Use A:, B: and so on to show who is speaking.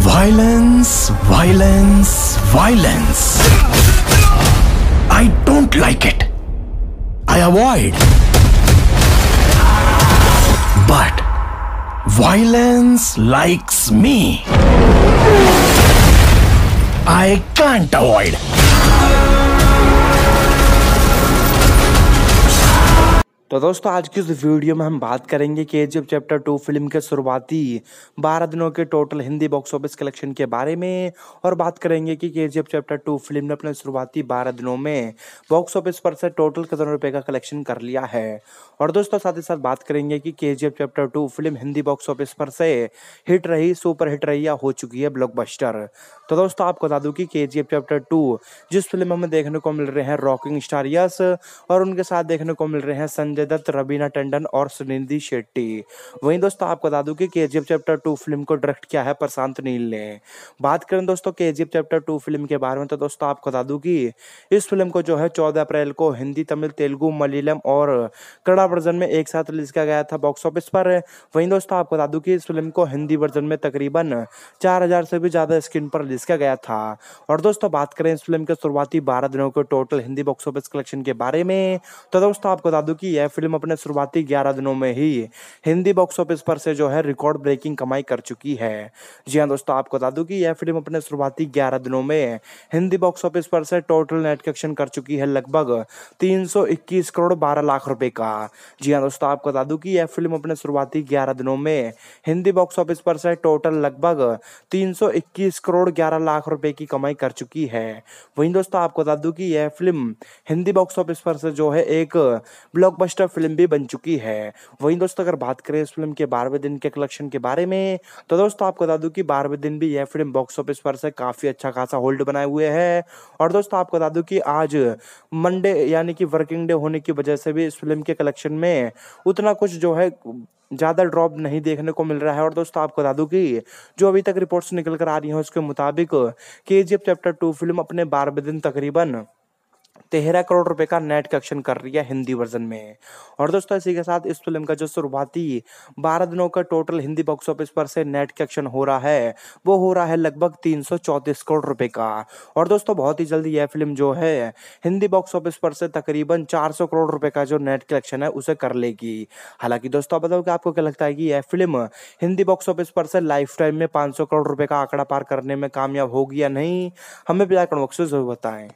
A: Violence, violence, violence. I don't like it. I avoid. But violence likes me. I can't avoid.
B: तो दोस्तों आज की इस video में हम बात करेंगे के जी चैप्टर टू फिल्म के शुरुआती बारह दिनों के total Hindi box office collection के बारे में और बात करेंगे कि K G chapter two film ने अपने शुरुआती बारह दिनों में बॉक्स ऑफिस पर से टोटल कितने रुपये का कलेक्शन कर लिया है और दोस्तों साथ ही साथ बात करेंगे कि K G chapter two film Hindi box office पर से हिट रही सुपर हिट रही या हो चुकी है ब्लॉकबस्टर तो दोस्तों आपको बता दूँ कि के जी चैप्टर टू जिस फिल्म हमें देखने को मिल रहे हैं रॉकिंग स्टार यस और उनके साथ देखने को मिल रहे हैं संजय संजय दत्त रवीना टंडन और सुनिधि शेट्टी वहीं दोस्तों आपको बता दूं कि के चैप्टर टू फिल्म को डायरेक्ट किया है प्रशांत नील ने बात करें दोस्तों के चैप्टर टू फिल्म के बारे में तो दोस्तों आपको बता दूं कि इस फिल्म को जो है चौदह अप्रैल को हिंदी तमिल तेलुगु मलयालम और कड़ा वर्जन में एक साथ रिलीज किया गया था बॉक्स ऑफिस पर वहीं दोस्तों आपको बता दूं कि इस फिल्म को हिंदी वर्जन में तकरीबन चार हजार से भी ज्यादा स्क्रीन पर रिलीज किया गया था और दोस्तों बात करें इस फिल्म के शुरुआती बारह दिनों के total Hindi box office collection के बारे में तो दोस्तों आपको बता दूं कि यह है फिल्म अपने शुरुआती ग्यारह दिनों में ही हिंदी बॉक्स ऑफिस पर से जो है रिकॉर्ड ब्रेकिंग कमाई कर चुकी है जी हाँ दोस्तों आपको बता दूं कि यह फिल्म अपने शुरुआती ग्यारह दिनों में हिंदी बॉक्स ऑफिस पर से टोटल नेट कलेक्शन कर चुकी है लगभग 321 करोड़ 12 लाख रुपए का जी हाँ दोस्तों आपको बता दूं कि यह फिल्म अपने शुरुआती 11 दिनों में हिंदी बॉक्स ऑफिस पर से टोटल लगभग 321 करोड़ 11 लाख रुपए की कमाई कर चुकी है वहीं दोस्तों आपको बता दूं कि यह फिल्म हिंदी बॉक्स ऑफिस पर से जो है एक ब्लॉक ब्लॉकबस्टर फिल्म भी बन चुकी है वहीं दोस्तों अगर बात करें इस फिल्म के बारहवें दिन के कलेक्शन के बारे में तो दोस्तों आपको बता दूं कि बारहवें दिन भी यह फिल्म बॉक्स ऑफिस पर से काफ़ी अच्छा खासा होल्ड बनाए हुए है और दोस्तों आपको बता दूं कि आज मंडे यानी कि वर्किंग डे होने की वजह से भी इस फिल्म के कलेक्शन में उतना कुछ जो है ज़्यादा ड्रॉप नहीं देखने को मिल रहा है और दोस्तों आपको बता दूं कि जो अभी तक रिपोर्ट्स निकल कर आ रही हैं उसके मुताबिक K G F chapter two film अपने बारहवें दिन तकरीबन तेरह करोड़ रुपए का नेट कलेक्शन कर रही है हिंदी वर्जन में और दोस्तों इसी के साथ इस फिल्म का जो शुरुआती बारह दिनों का टोटल हिंदी बॉक्स ऑफिस पर से नेट कलेक्शन हो रहा है वो हो रहा है लगभग तीन करोड़ रुपए का और दोस्तों बहुत ही जल्दी यह फिल्म जो है हिंदी बॉक्स ऑफिस पर से तकरीबन चार करोड़ रुपए का जो नेट कलेक्शन है उसे कर लेगी हालांकि दोस्तों आप बताओ कि आपको क्या लगता है कि यह फिल्म हिंदी बॉक्स ऑफिस पर से लाइफ टाइम में पांच करोड़ रुपए का आंकड़ा पार करने में कामयाब होगी या नहीं हमें बिना कमेंट बॉक्स जरूर बताएं